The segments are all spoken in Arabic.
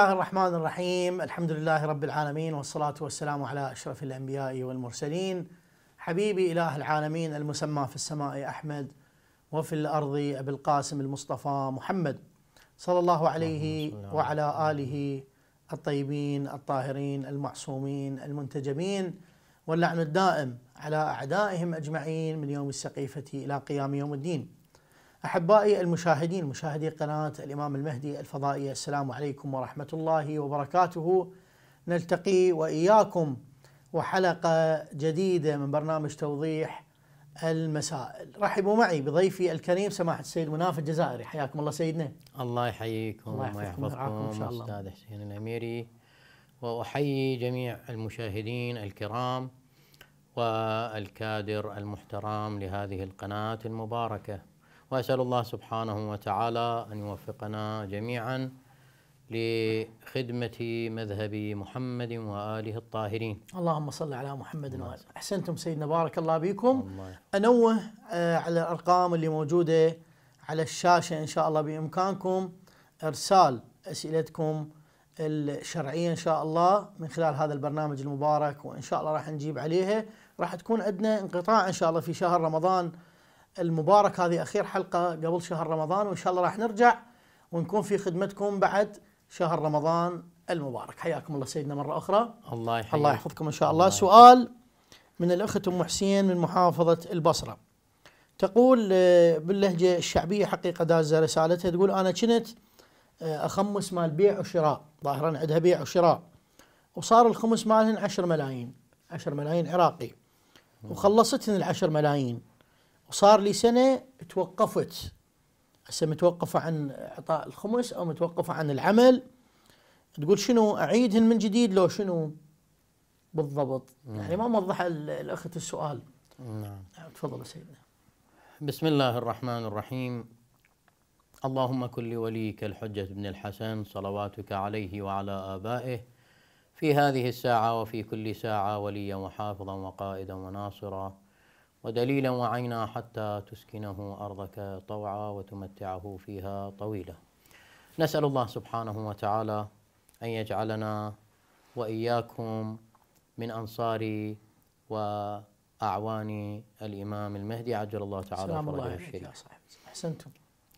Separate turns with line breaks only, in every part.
الله الرحمن الرحيم الحمد لله رب العالمين والصلاة والسلام على أشرف الأنبياء والمرسلين حبيبي إله العالمين المسمى في السماء أحمد وفي الأرض أبي القاسم المصطفى محمد صلى الله عليه وعلى آله الطيبين الطاهرين المعصومين المنتجبين واللعن الدائم على أعدائهم أجمعين من يوم السقيفة إلى قيام يوم الدين أحبائي المشاهدين مشاهدي قناة الإمام المهدي الفضائية السلام عليكم ورحمة الله وبركاته نلتقي وإياكم وحلقة جديدة من برنامج توضيح المسائل رحبوا معي بضيفي الكريم سماحة السيد مناف الجزائري حياكم الله سيدنا
الله يحييكم الله يحفظكم أستاذ حسين الأميري وأحيي جميع المشاهدين الكرام والكادر المحترم لهذه القناة المباركة وأسأل الله سبحانه وتعالى أن يوفقنا جميعا لخدمة مذهب محمد وآله الطاهرين
اللهم صل على محمد وآله أحسنتم سيدنا بارك الله بكم الله. أنوه آه، على الأرقام اللي موجودة على الشاشة إن شاء الله بإمكانكم إرسال أسئلتكم الشرعية إن شاء الله من خلال هذا البرنامج المبارك وإن شاء الله راح نجيب عليها راح تكون عندنا انقطاع إن شاء الله في شهر رمضان المبارك هذه اخير حلقه قبل شهر رمضان وان شاء الله راح نرجع ونكون في خدمتكم بعد شهر رمضان المبارك حياكم الله سيدنا مره اخرى
الله يحييك الله يحفظكم
ان شاء الله, الله سؤال من الاخت ام حسين من محافظه البصره تقول آه، باللهجه الشعبيه حقيقه دازه رسالتها تقول انا كنت آه، اخمس مال بيع وشراء ظاهرا عندها بيع وشراء وصار الخمس مالهن 10 ملايين 10 ملايين عراقي وخلصتهن ال 10 ملايين وصار لي سنه توقفت هسه متوقفه عن اعطاء الخمس او متوقفه عن العمل تقول شنو اعيدهن من جديد لو شنو بالضبط يعني ما موضح الاخت السؤال نعم. نعم تفضل سيدنا
بسم الله الرحمن الرحيم اللهم كن لوليك الحجة بن الحسن صلواتك عليه وعلى آبائه في هذه الساعة وفي كل ساعة وليا وحافظا وقائدا وناصرا ودليلا وعينا حتى تسكنه أرضك طوعا وتمتعه فيها طويلا نسأل الله سبحانه وتعالى أن يجعلنا وإياكم من أنصار وأعوان الإمام المهدي عجل الله تعالى سلام الله الشريف أحسنتم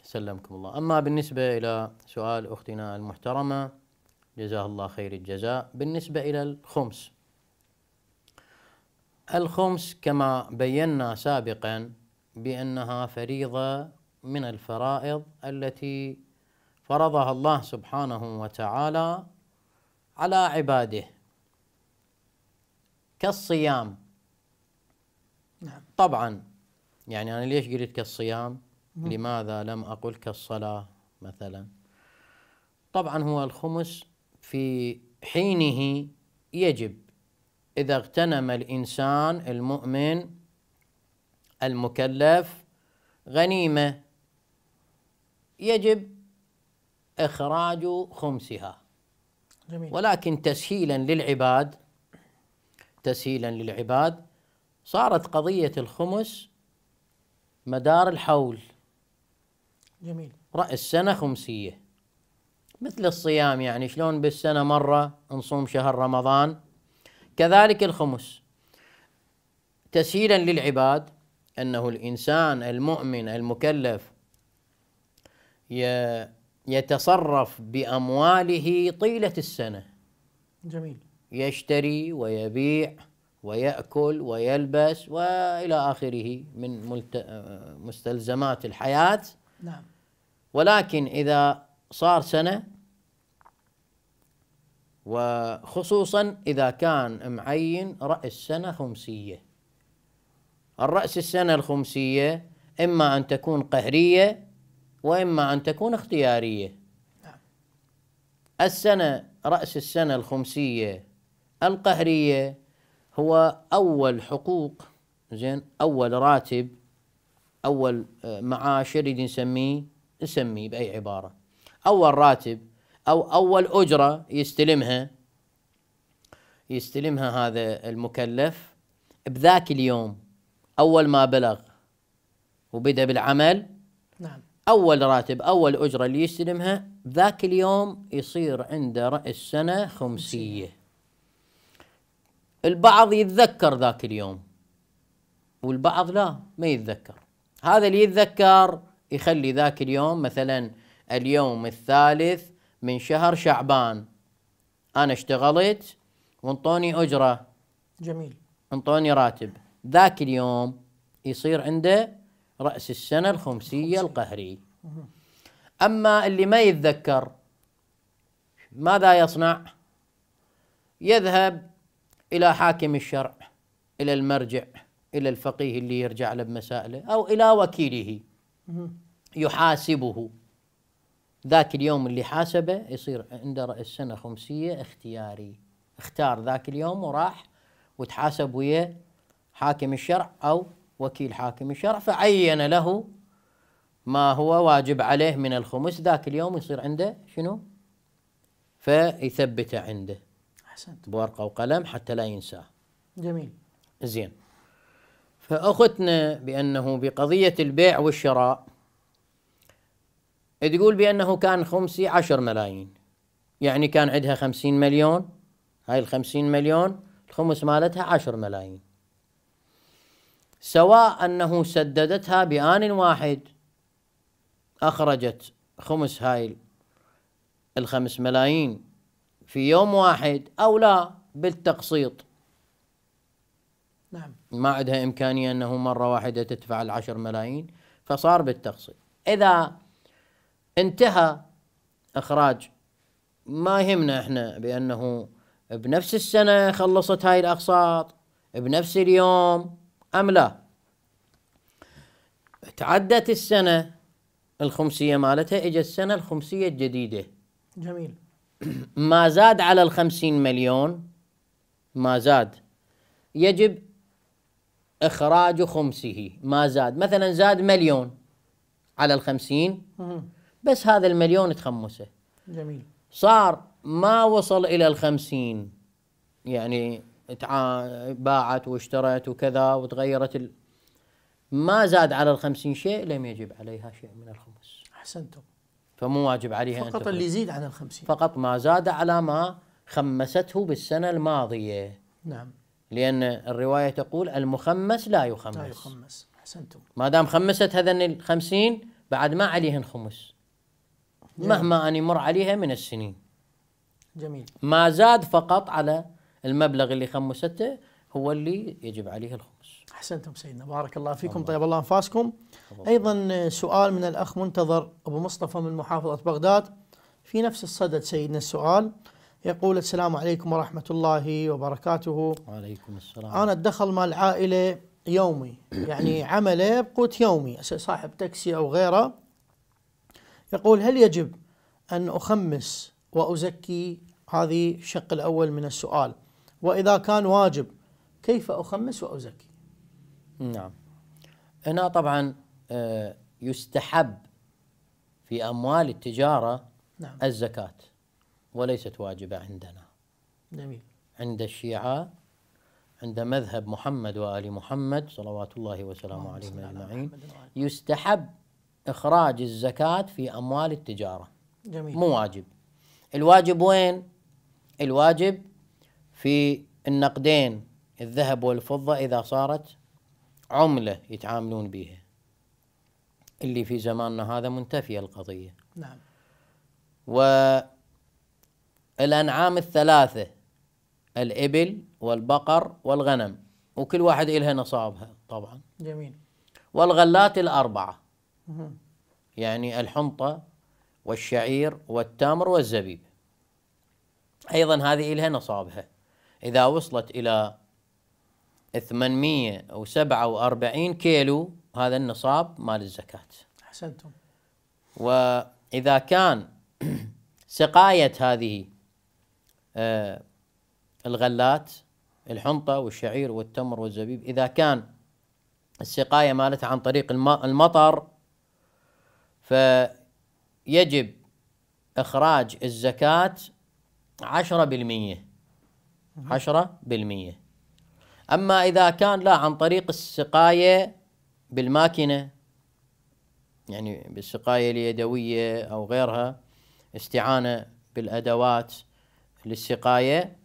سلمكم الله أما بالنسبة إلى سؤال أختنا المحترمة جزاه الله خير الجزاء بالنسبة إلى الخمس الخمس كما بينا سابقا بأنها فريضة من الفرائض التي فرضها الله سبحانه وتعالى على عباده كالصيام نعم. طبعا يعني أنا ليش قلت كالصيام لماذا لم أقل كالصلاة مثلا طبعا هو الخمس في حينه يجب إذا اغتنم الإنسان المؤمن المكلف غنيمة يجب إخراج خمسها جميل. ولكن تسهيلا للعباد تسهيلا للعباد صارت قضية الخمس مدار الحول جميل رأس سنة خمسية مثل الصيام يعني شلون بالسنة مرة نصوم شهر رمضان كذلك الخمس تسهيلا للعباد أنه الإنسان المؤمن المكلف يتصرف بأمواله طيلة السنة جميل يشتري ويبيع ويأكل ويلبس وإلى آخره من مستلزمات الحياة نعم ولكن إذا صار سنة وخصوصا إذا كان معين رأس سنة خمسية الرأس السنة الخمسية إما أن تكون قهرية وإما أن تكون اختيارية السنة رأس السنة الخمسية القهرية هو أول حقوق زين أول راتب أول آه، معاش يريد نسميه نسميه بأي عبارة أول راتب أو أول أجرة يستلمها يستلمها هذا المكلف بذاك اليوم أول ما بلغ وبدأ بالعمل نعم أول راتب أول أجرة اللي يستلمها ذاك اليوم يصير عنده رأس سنة خمسية البعض يتذكر ذاك اليوم والبعض لا ما يتذكر هذا اللي يتذكر يخلي ذاك اليوم مثلا اليوم الثالث من شهر شعبان انا اشتغلت وانطوني اجره جميل انطوني راتب ذاك اليوم يصير عنده راس السنه الخمسيه القهري اما اللي ما يتذكر ماذا يصنع يذهب الى حاكم الشرع الى المرجع الى الفقيه اللي يرجع له بمسائله او الى وكيله يحاسبه ذاك اليوم اللي حاسبه يصير عنده رأس سنة خمسية اختياري اختار ذاك اليوم وراح وتحاسب ويا حاكم الشرع أو وكيل حاكم الشرع فعين له ما هو واجب عليه من الخمس ذاك اليوم يصير عنده شنو فيثبته عنده احسنت بورقه وقلم حتى لا ينساه جميل زين فأختنا بانه بقضيه البيع والشراء تقول بأنه كان خمسي عشر ملايين يعني كان عندها خمسين مليون هاي الخمسين مليون الخمس مالتها عشر ملايين سواء أنه سددتها بآن واحد أخرجت خمس هاي الخمس ملايين في يوم واحد أو لا بالتقسيط نعم ما عندها إمكانية أنه مرة واحدة تدفع العشر ملايين فصار بالتقسيط إذا انتهى اخراج ما يهمنا احنا بانه بنفس السنة خلصت هاي الاقساط بنفس اليوم ام لا تعدت السنة الخمسية مالتها اجى السنة الخمسية الجديدة جميل ما زاد على الخمسين مليون ما زاد يجب إخراج خمسه ما زاد مثلا زاد مليون على الخمسين بس هذا المليون تخمسه جميل صار ما وصل إلى الخمسين يعني باعت واشترت وكذا وتغيرت ال... ما زاد على الخمسين شيء لم يجب عليها شيء من الخمس أحسنتم فمو واجب عليها فقط اللي يزيد عن الخمسين فقط ما زاد على ما خمسته بالسنة الماضية نعم لأن الرواية تقول المخمس لا يخمس لا
يخمس أحسنتم
ما دام خمست هذن الخمسين بعد ما عليهن خمس نعم. مهما أن يمر عليها من السنين جميل ما زاد فقط على المبلغ اللي خمسته هو اللي يجب عليه الخمس
احسنتم سيدنا بارك الله فيكم الله. طيب الله انفاسكم ايضا آه، سؤال من الاخ منتظر ابو مصطفى من محافظه بغداد في نفس الصدد سيدنا السؤال يقول السلام عليكم ورحمه الله وبركاته
وعليكم السلام انا
الدخل مال العائله يومي يعني عمله بقوت يومي صاحب تاكسي او غيره يقول هل يجب أن أخمس وأزكي هذه الشق الأول من السؤال وإذا كان واجب كيف أخمس وأزكي
نعم هنا طبعا آه، يستحب في أموال التجارة نعم. الزكاة وليست واجبة عندنا جميل عند الشيعة عند مذهب محمد وآل محمد صلوات الله وسلامه عليهم أجمعين يستحب إخراج الزكاة في أموال التجارة
جميل مو واجب
الواجب وين؟ الواجب في النقدين الذهب والفضة إذا صارت عملة يتعاملون بها اللي في زماننا هذا منتفية القضية نعم والأنعام الثلاثة الإبل والبقر والغنم وكل واحد إلها نصابها طبعا جميل والغلات الأربعة يعني الحنطة والشعير والتمر والزبيب أيضا هذه لها نصابها إذا وصلت إلى 847 كيلو هذا النصاب مال الزكاة أحسنتم وإذا كان سقاية هذه آه، الغلات الحنطة والشعير والتمر والزبيب إذا كان السقاية مالتها عن طريق المطر فيجب إخراج الزكاة عشرة بالمية عشرة بالمية أما إذا كان لا عن طريق السقاية بالماكنة يعني بالسقاية اليدوية أو غيرها استعانة بالأدوات للسقاية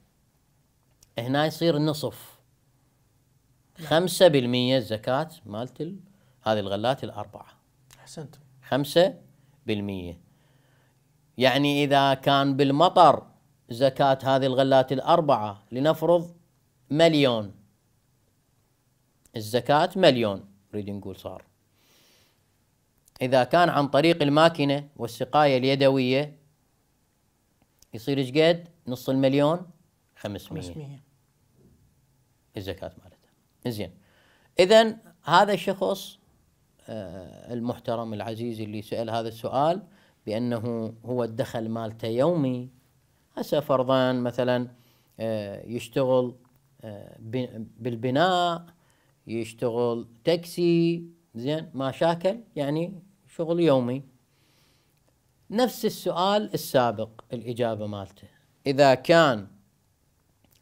هنا يصير نصف خمسة بالمية الزكاة مالت هذه الغلات الأربعة أحسنتم 5% يعني إذا كان بالمطر زكاة هذه الغلات الأربعة لنفرض مليون الزكاة مليون نريد نقول صار إذا كان عن طريق الماكينة والسقاية اليدوية يصير ايش قد؟ نص المليون 500 الزكاة مالتها زين إذا هذا الشخص آه، المحترم العزيز اللي سأل هذا السؤال بأنه هو الدخل مالته يومي هسه فرضا مثلا آه، يشتغل آه، بالبناء يشتغل تاكسي زين ما شاكل يعني شغل يومي نفس السؤال السابق الإجابة مالته إذا كان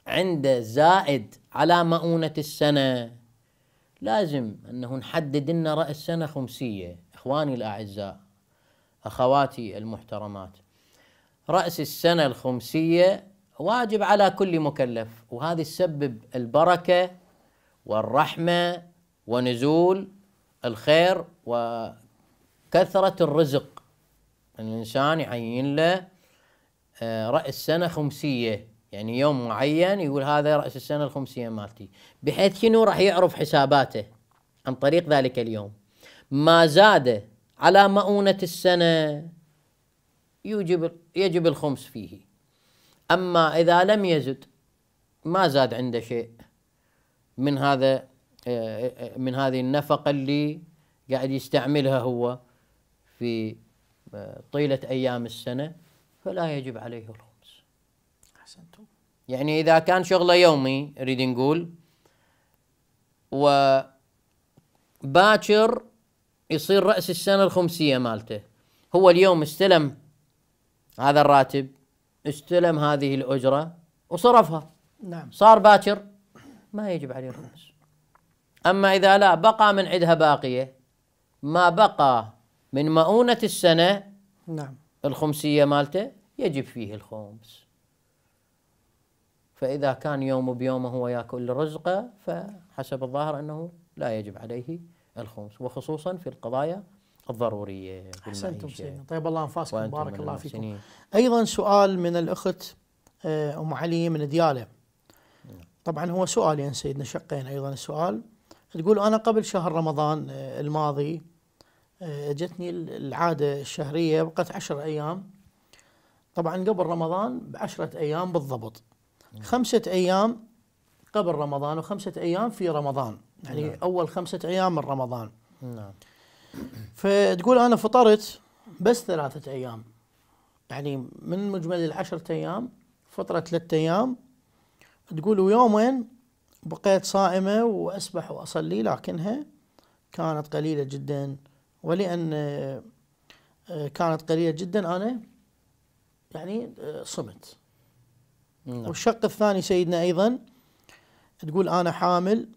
عنده زائد على مؤونة السنة لازم أنه نحدد لنا رأس سنة خمسية إخواني الأعزاء أخواتي المحترمات رأس السنة الخمسية واجب على كل مكلف وهذا يسبب البركة والرحمة ونزول الخير وكثرة الرزق الإنسان يعين له آه، رأس سنة خمسية يعني يوم معين يقول هذا راس السنه الخمسيه مالتي بحيث شنو راح يعرف حساباته عن طريق ذلك اليوم ما زاد على مؤونه السنه يوجب يجب الخمس فيه اما اذا لم يزد ما زاد عنده شيء من هذا آه، من هذه النفقه اللي قاعد يستعملها هو في آه، طيله ايام السنه فلا يجب عليه الخمس يعني إذا كان شغله يومي نريد نقول وباكر يصير رأس السنة الخمسية مالته هو اليوم استلم هذا الراتب استلم هذه الأجرة وصرفها نعم صار باكر ما يجب عليه الخمس أما إذا لا بقى من عدها باقية ما بقى من مؤونة السنة نعم الخمسية مالته يجب فيه الخمس فإذا كان يوم بيومه يأكل رزقه فحسب الظاهر أنه لا يجب عليه الخمس وخصوصا في القضايا الضرورية أحسنتم سيدنا طيب الله أنفاسكم بارك الله فيكم سنين.
أيضا سؤال من الأخت آه، أم علي من ديالة نعم. طبعا هو سؤالين يعني سيدنا شقين أيضا السؤال تقول أنا قبل شهر رمضان آه، الماضي آه، جتني العادة الشهرية بقت عشر أيام طبعا قبل رمضان بعشرة أيام بالضبط خمسة أيام قبل رمضان وخمسة أيام في رمضان يعني نعم. أول خمسة أيام من رمضان نعم فتقول أنا فطرت بس ثلاثة أيام يعني من مجمل العشرة أيام فطرة ثلاثة أيام تقول ويومين بقيت صائمة وأسبح وأصلي لكنها كانت قليلة جدا ولأن آه، آه، كانت قليلة جدا أنا يعني آه، صمت نعم. والشق الثاني سيدنا أيضا تقول أنا حامل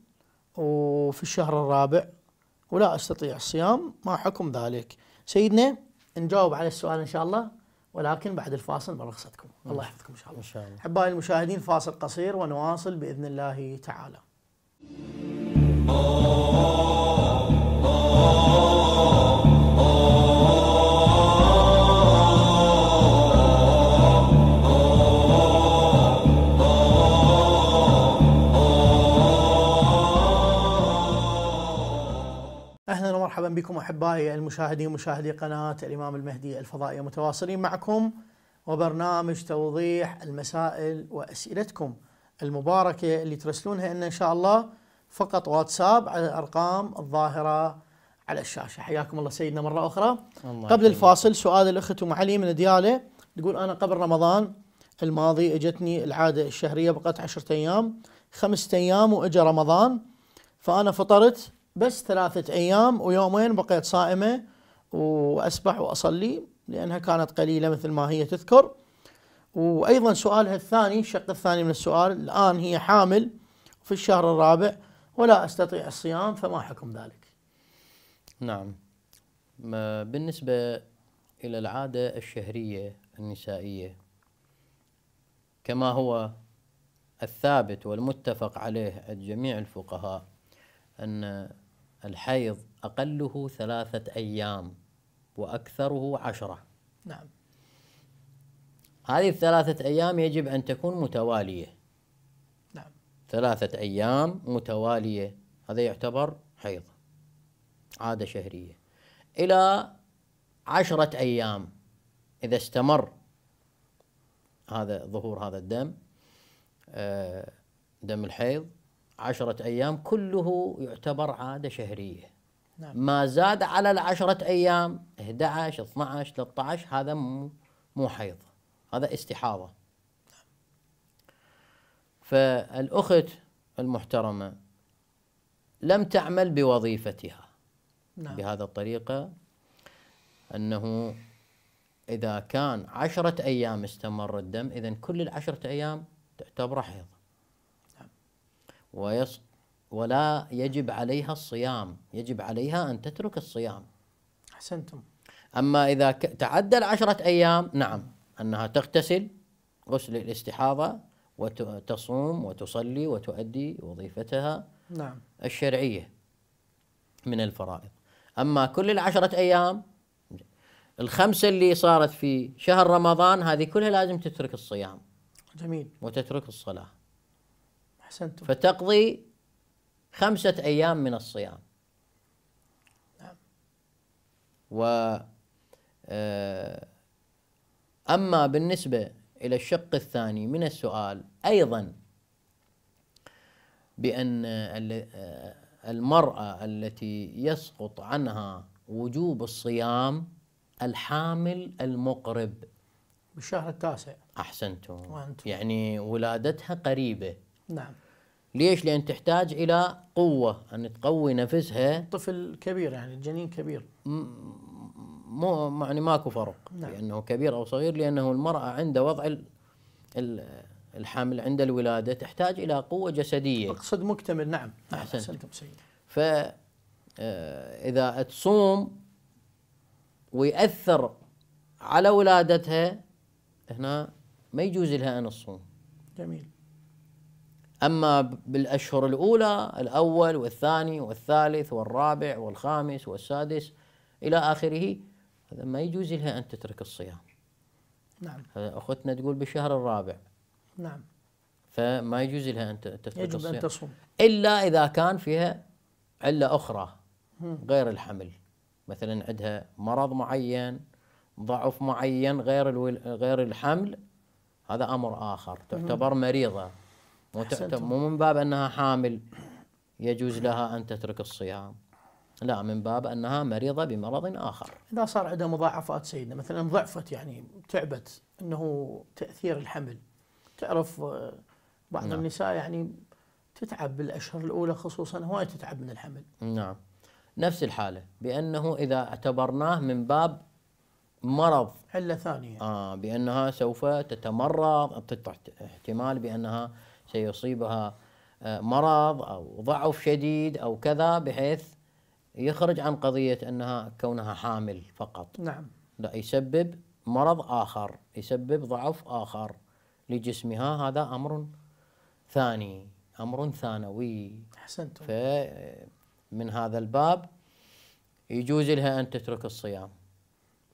وفي الشهر الرابع ولا أستطيع الصيام ما حكم ذلك سيدنا نجاوب على السؤال إن شاء الله ولكن بعد الفاصل برخصتكم نعم. الله يحفظكم إن شاء الله, إن شاء الله. أحبائي المشاهدين فاصل قصير ونواصل بإذن الله تعالى oh, بكم احبائي المشاهدين مشاهدي قناه الامام المهدي الفضائيه متواصلين معكم وبرنامج توضيح المسائل واسئلتكم المباركه اللي ترسلونها ان ان شاء الله فقط واتساب على الارقام الظاهره على الشاشه حياكم الله سيدنا مره اخرى الله قبل الفاصل سؤال الاخت ام علي من دياله تقول انا قبل رمضان الماضي اجتني العاده الشهريه بقت 10 ايام خمسة ايام واجى رمضان فانا فطرت بس ثلاثة أيام ويومين بقيت صائمة وأسبح وأصلي لأنها كانت قليلة مثل ما هي تذكر وأيضا سؤالها الثاني الشق الثاني من السؤال الآن هي حامل في الشهر الرابع ولا أستطيع الصيام فما
حكم ذلك نعم بالنسبة إلى العادة الشهرية النسائية كما هو الثابت والمتفق عليه عند جميع الفقهاء أن الحيض أقله ثلاثة أيام وأكثره عشرة نعم هذه الثلاثة أيام يجب أن تكون متوالية نعم ثلاثة أيام متوالية هذا يعتبر حيض عادة شهرية إلى عشرة أيام إذا استمر هذا ظهور هذا الدم آه، دم الحيض عشرة أيام كله يعتبر عادة شهرية نعم. ما زاد على العشرة أيام 11 12 13 هذا مو حيض هذا استحاضة فالأخت المحترمة لم تعمل بوظيفتها نعم. بهذا الطريقة أنه إذا كان عشرة أيام استمر الدم إذا كل العشرة أيام تعتبر حيض ويص ولا يجب عليها الصيام يجب عليها أن تترك الصيام أحسنتم أما إذا تعدى العشرة أيام نعم أنها تغتسل غسل الاستحاضة وتصوم وتصلي وتؤدي وظيفتها نعم. الشرعية من الفرائض أما كل العشرة أيام الخمسة اللي صارت في شهر رمضان هذه كلها لازم تترك الصيام جميل وتترك الصلاة أحسنتم. فتقضي خمسة أيام من الصيام نعم. و آه، أما بالنسبة إلى الشق الثاني من السؤال أيضا بأن آه، المرأة التي يسقط عنها وجوب الصيام الحامل المقرب بالشهر التاسع أحسنتم وأنتم. يعني ولادتها قريبة نعم ليش؟ لأن تحتاج إلى قوة أن تقوي نفسها طفل كبير يعني الجنين كبير مو يعني ماكو فرق نعم. لأنه كبير أو صغير لأنه المرأة عند وضع الحمل عند الولادة تحتاج إلى قوة جسدية أقصد مكتمل نعم, نعم، أحسنت أحسنتم سيدي ف آه، إذا تصوم ويأثر على ولادتها هنا ما يجوز لها أن تصوم جميل أما بالأشهر الأولى الأول والثاني والثالث والرابع والخامس والسادس إلى آخره هذا ما يجوز لها أن تترك الصيام نعم أختنا تقول بالشهر الرابع نعم فما يجوز لها أن تترك يجب الصيام يجب أن تصوم إلا إذا كان فيها علة أخرى غير الحمل مثلا عندها مرض معين ضعف معين غير غير الحمل هذا امر اخر تعتبر مريضه مو مو من باب أنها حامل يجوز لها أن تترك الصيام لا من باب أنها مريضة بمرض آخر
إذا صار عندها مضاعفات سيدنا مثلا ضعفت يعني تعبت أنه تأثير الحمل تعرف آه، بعض نعم. النساء يعني تتعب بالأشهر الأولى خصوصا هواي تتعب من الحمل نعم
نفس الحالة بأنه إذا اعتبرناه من باب مرض علة ثانية آه بأنها سوف تتمرض احتمال بأنها سيصيبها آه، مرض أو ضعف شديد أو كذا بحيث يخرج عن قضية أنها كونها حامل فقط نعم لا يسبب مرض آخر يسبب ضعف آخر لجسمها هذا أمر ثاني أمر ثانوي أحسنتم فمن آه، هذا الباب يجوز لها أن تترك الصيام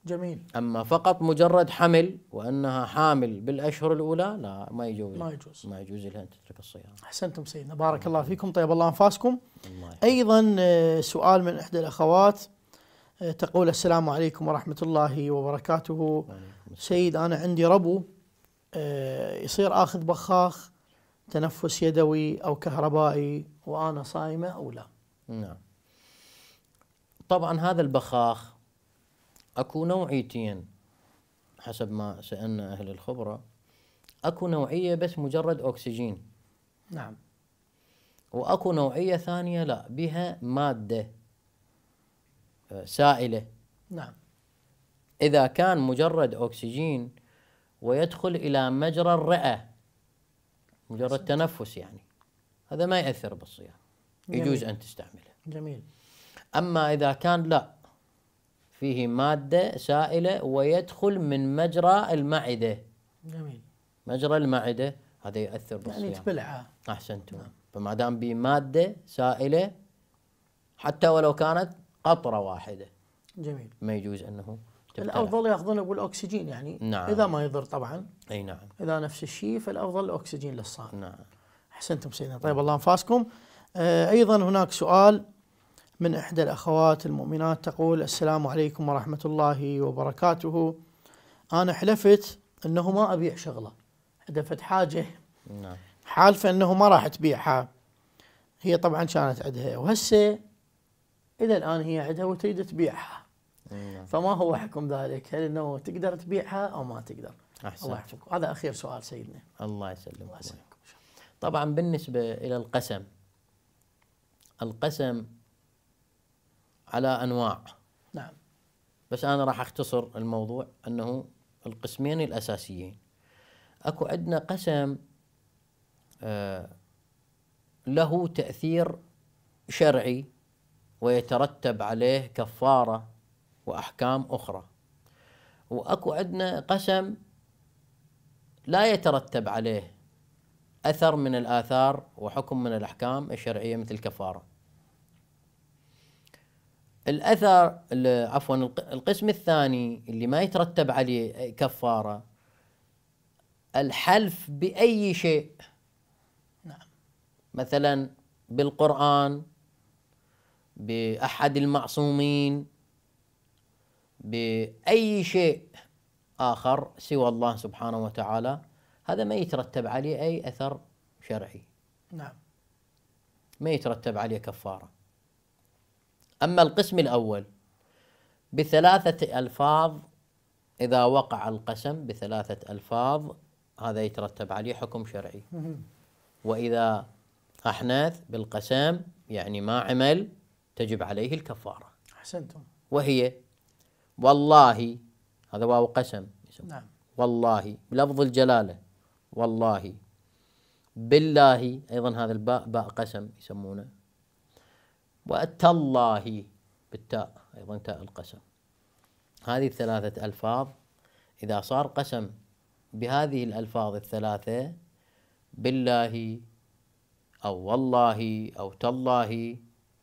جميل اما فقط مجرد حمل وانها حامل بالاشهر الاولى لا ما يجوز ما يجوز ما يجوز لها ان تترك الصيام
احسنتم سيدنا بارك الله فيكم طيب الله انفاسكم الله ايضا آه، سؤال من احدى الاخوات آه، تقول السلام عليكم ورحمه الله وبركاته سيد انا عندي ربو آه، يصير اخذ بخاخ تنفس يدوي او كهربائي وانا صايمه او لا
نعم طبعا هذا البخاخ أكو نوعيتين حسب ما سألنا أهل الخبرة أكو نوعية بس مجرد أكسجين نعم وأكو نوعية ثانية لا بها مادة آه، سائلة نعم إذا كان مجرد أكسجين ويدخل إلى مجرى الرئة مجرد تنفس يعني هذا ما يأثر بالصيام يجوز أن تستعمله جميل أما إذا كان لا فيه مادة سائلة ويدخل من مجرى المعدة جميل مجرى المعدة هذا يؤثر يعني بالصيام يعني تبلعه أحسنتم نعم. فما دام به مادة سائلة حتى ولو كانت قطرة واحدة جميل ما يجوز أنه تبتلع. الافضل يأخذون أبو
الأكسجين يعني نعم. اذا ما يضر طبعا اي نعم اذا نفس الشيء فالافضل الاكسجين للصائم نعم احسنتم سيدنا طيب الله انفاسكم آه ايضا هناك سؤال من إحدى الأخوات المؤمنات تقول السلام عليكم ورحمة الله وبركاته أنا حلفت أنه ما أبيع شغلة حلفت حاجة نعم. حالفة أنه ما راح تبيعها هي طبعا كانت عندها وهسه إلى الآن هي عندها وتريد تبيعها نعم. فما هو حكم ذلك هل أنه تقدر تبيعها أو ما تقدر
أحسن. الله يحفظك
هذا أخير سؤال سيدنا
الله يسلمك الله يسلمك طبعا بالنسبة إلى القسم القسم على انواع نعم بس انا راح اختصر الموضوع انه القسمين الاساسيين اكو عندنا قسم آه له تاثير شرعي ويترتب عليه كفاره واحكام اخرى واكو عندنا قسم لا يترتب عليه اثر من الاثار وحكم من الاحكام الشرعيه مثل الكفاره الاثر عفوا القسم الثاني اللي ما يترتب عليه كفاره الحلف باي شيء نعم مثلا بالقران باحد المعصومين باي شيء اخر سوى الله سبحانه وتعالى هذا ما يترتب عليه اي اثر شرعي نعم ما يترتب عليه كفاره أما القسم الأول بثلاثة ألفاظ إذا وقع القسم بثلاثة ألفاظ هذا يترتب عليه حكم شرعي وإذا أحنث بالقسم يعني ما عمل تجب عليه الكفارة أحسنتم وهي والله هذا واو قسم نعم والله بلفظ الجلالة والله بالله أيضا هذا الباء باء قسم يسمونه وتالله بالتاء أيضا تاء القسم هذه الثلاثة ألفاظ إذا صار قسم بهذه الألفاظ الثلاثة بالله أو والله أو تالله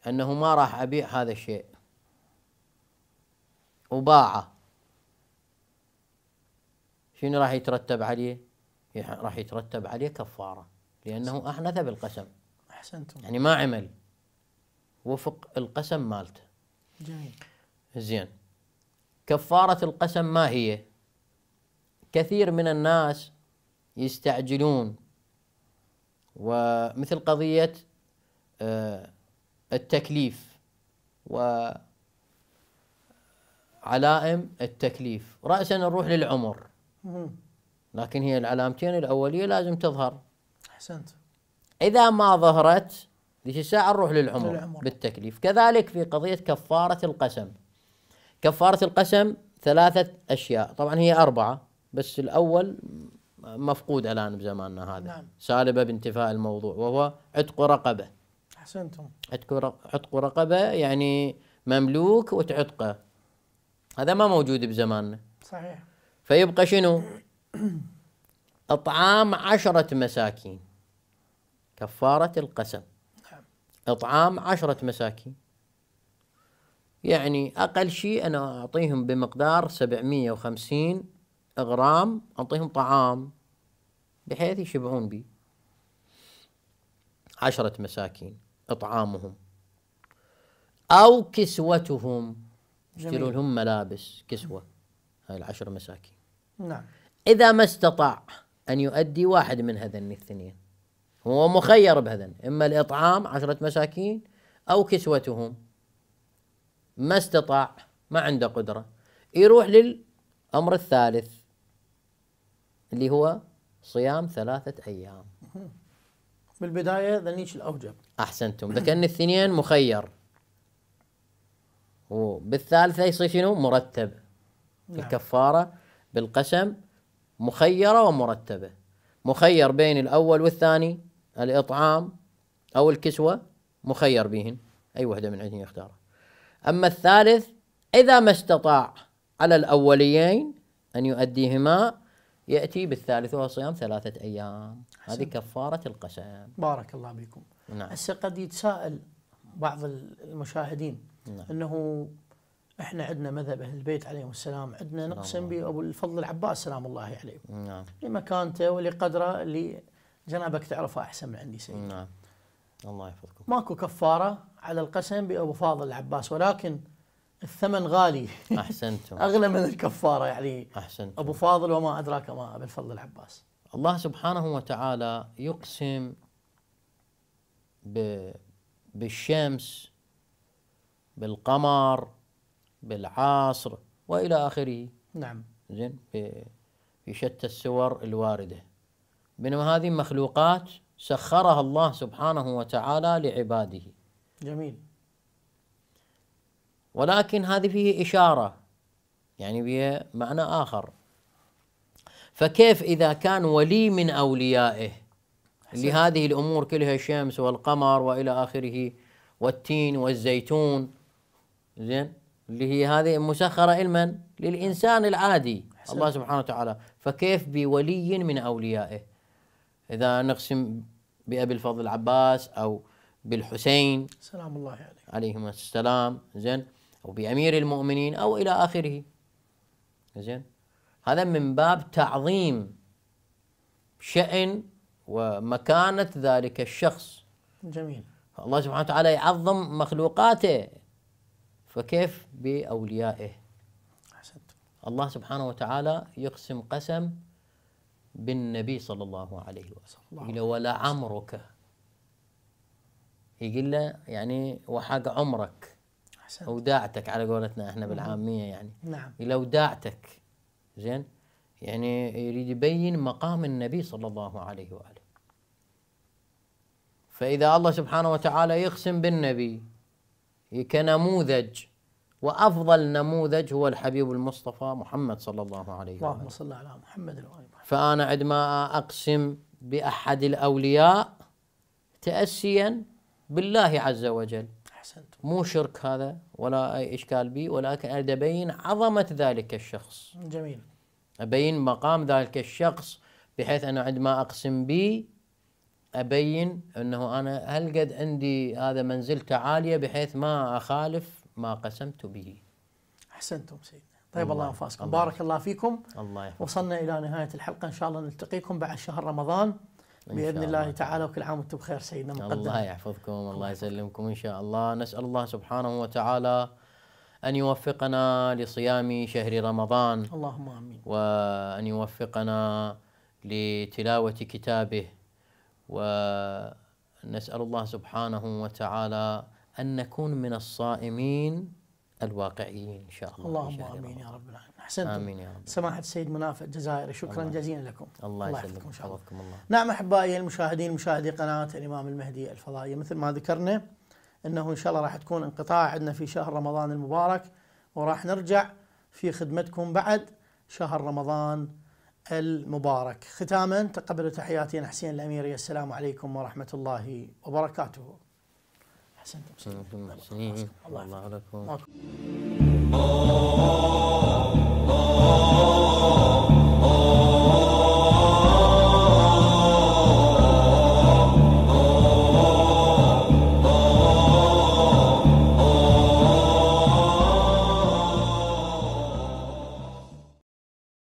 أنه ما راح أبيع هذا الشيء وباعه شنو راح يترتب عليه؟ راح يترتب عليه كفارة لأنه أحنث بالقسم
أحسنتم يعني
ما عمل وفق القسم مالته جميل زين كفارة القسم ما هي كثير من الناس يستعجلون ومثل قضية آه، التكليف وعلائم التكليف رأسا نروح للعمر لكن هي العلامتين الأولية لازم تظهر أحسنت إذا ما ظهرت ذيك الساعة نروح للعمر, للعمر بالتكليف كذلك في قضية كفارة القسم كفارة القسم ثلاثة أشياء طبعا هي أربعة بس الأول مفقود الآن بزماننا هذا نعم. سالبة بانتفاء الموضوع وهو عتق رقبة أحسنتم عتق رقبة يعني مملوك وتعتقه هذا ما موجود بزماننا صحيح فيبقى شنو إطعام عشرة مساكين كفارة القسم إطعام عشرة مساكين يعني أقل شيء أنا أعطيهم بمقدار 750 غرام أعطيهم طعام بحيث يشبعون بي عشرة مساكين إطعامهم أو كسوتهم يشترون لهم ملابس كسوة هاي العشر مساكين نعم إذا ما استطاع أن يؤدي واحد من هذين الاثنين هو مخير بهذن إما الإطعام عشرة مساكين أو كسوتهم ما استطاع ما عنده قدرة يروح للأمر الثالث اللي هو صيام ثلاثة أيام
بالبداية ذنيش الأوجب
أحسنتم ذكرني الثنين مخير وبالثالثة يصير شنو مرتب نعم. الكفارة بالقسم مخيرة ومرتبة مخير بين الأول والثاني الإطعام أو الكسوة مخير بهن أي وحدة من عندهن يختارها أما الثالث إذا ما استطاع على الأوليين أن يؤديهما يأتي بالثالث وهو صيام ثلاثة أيام حسن. هذه كفارة القسم بارك الله بكم نعم هسه
قد يتساءل بعض المشاهدين نعم. أنه احنا عندنا مذهب اهل البيت عليهم السلام عندنا نقسم بابو الفضل العباس سلام الله عليه نعم. لمكانته ولقدره اللي جنابك تعرفه احسن من عندي سيدي نعم الله يحفظكم ماكو كفاره على القسم بابو فاضل العباس ولكن الثمن غالي
احسنتم اغلى من الكفاره يعني احسنتم
ابو فاضل وما ادراك ما بالفضل الفضل العباس
الله سبحانه وتعالى يقسم ب بالشمس بالقمر بالعصر والى اخره نعم زين في شتى السور الوارده بينما هذه مخلوقات سخرها الله سبحانه وتعالى لعباده جميل ولكن هذه فيه إشارة يعني بها معنى آخر فكيف إذا كان ولي من أوليائه حسن. لهذه الأمور كلها الشمس والقمر وإلى آخره والتين والزيتون زين اللي هي هذه مسخرة علما للإنسان العادي حسن. الله سبحانه وتعالى فكيف بولي من أوليائه إذا نقسم بأبي الفضل العباس أو بالحسين سلام الله عليه عليهما السلام زين أو بأمير المؤمنين أو إلى آخره زين هذا من باب تعظيم شأن ومكانة ذلك الشخص جميل الله سبحانه وتعالى يعظم مخلوقاته فكيف بأوليائه أحسنت الله سبحانه وتعالى يقسم قسم بالنبي صلى الله عليه وسلم يقول له ولا عمرك يقول له يعني وحق عمرك أحسنت. داعتك على قولتنا احنا بالعاميه يعني نعم لو داعتك زين يعني يريد يبين مقام النبي صلى الله عليه واله فاذا الله سبحانه وتعالى يقسم بالنبي كنموذج وافضل نموذج هو الحبيب المصطفى محمد صلى الله عليه وسلم اللهم
صل على محمد وعلى
فانا عندما اقسم باحد الاولياء تاسيا بالله عز وجل احسنت مو شرك هذا ولا اي اشكال بي ولكن اريد ابين عظمه ذلك الشخص جميل ابين مقام ذلك الشخص بحيث انه عندما اقسم به ابين انه انا هل قد عندي هذا منزلته عاليه بحيث ما اخالف ما قسمت به
أحسنتم سيدنا
طيب الله ينفعكم بارك
الله فيكم الله يحفظ. وصلنا إلى نهاية الحلقة إن شاء الله نلتقيكم بعد شهر رمضان
بإذن الله, الله
تعالى وكل عام وأنتم بخير سيدنا
مقدم الله يحفظكم الله يسلمكم إن شاء الله نسأل الله سبحانه وتعالى أن يوفقنا لصيام شهر رمضان اللهم آمين وأن يوفقنا لتلاوة كتابه ونسأل الله سبحانه وتعالى أن نكون من الصائمين الواقعيين إن شاء الله
اللهم آمين يا رب العالمين
أحسنتم آمين يا رب سماحة
السيد مناف الجزائري شكرا الله. جزيلا لكم الله, الله يسلمكم إن شاء الله. الله نعم أحبائي المشاهدين مشاهدي قناة الإمام المهدي الفضائية مثل ما ذكرنا أنه إن شاء الله راح تكون انقطاع عندنا في شهر رمضان المبارك وراح نرجع في خدمتكم بعد شهر رمضان المبارك ختاما تقبلوا تحياتي حسين الأميري السلام عليكم ورحمة الله وبركاته
احسنتم الله المحسنين
الله يعافيكم